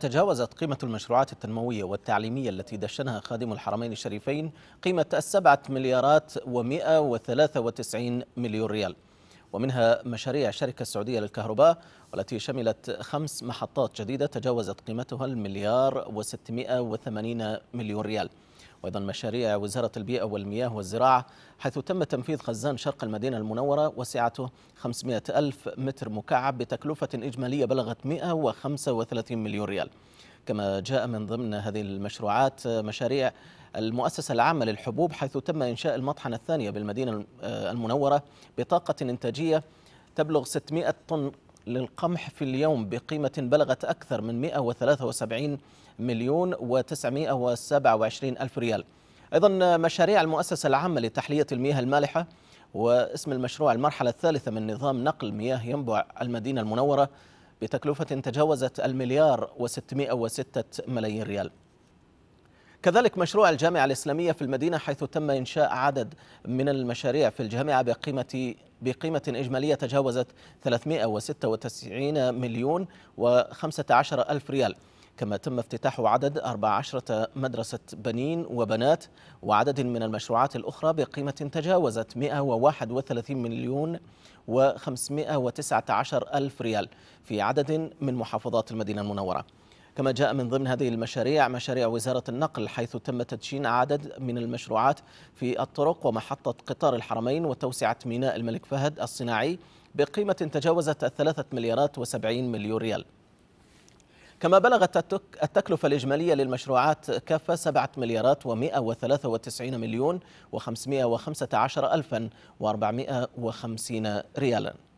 تجاوزت قيمة المشروعات التنموية والتعليمية التي دشنها خادم الحرمين الشريفين قيمة السبعة مليارات ومئة وثلاثة وتسعين مليون ريال ومنها مشاريع الشركة السعودية للكهرباء والتي شملت خمس محطات جديدة تجاوزت قيمتها المليار وستمائة وثمانين مليون ريال وأيضا مشاريع وزارة البيئة والمياه والزراعة حيث تم تنفيذ خزان شرق المدينة المنورة وسعته 500 ألف متر مكعب بتكلفة إجمالية بلغت 135 مليون ريال كما جاء من ضمن هذه المشروعات مشاريع المؤسسة العامة للحبوب حيث تم إنشاء المطحنة الثانية بالمدينة المنورة بطاقة إنتاجية تبلغ 600 طن للقمح في اليوم بقيمة بلغت أكثر من 173 مليون و927 ألف ريال أيضا مشاريع المؤسسة العامة لتحلية المياه المالحة واسم المشروع المرحلة الثالثة من نظام نقل مياه ينبع المدينة المنورة بتكلفة تجاوزت المليار و606 ملايين ريال كذلك مشروع الجامعة الإسلامية في المدينة حيث تم إنشاء عدد من المشاريع في الجامعة بقيمة بقيمة إجمالية تجاوزت 396 مليون و15 ألف ريال كما تم افتتاح عدد 14 مدرسة بنين وبنات وعدد من المشروعات الأخرى بقيمة تجاوزت 131 مليون و519 ألف ريال في عدد من محافظات المدينة المنورة كما جاء من ضمن هذه المشاريع مشاريع وزارة النقل حيث تم تدشين عدد من المشروعات في الطرق ومحطة قطار الحرمين وتوسعة ميناء الملك فهد الصناعي بقيمة تجاوزت الثلاثة مليارات وسبعين مليون ريال كما بلغت التكلفة الإجمالية للمشروعات كافة 7 مليارات و193 مليون و515 ألفا و450 ريالا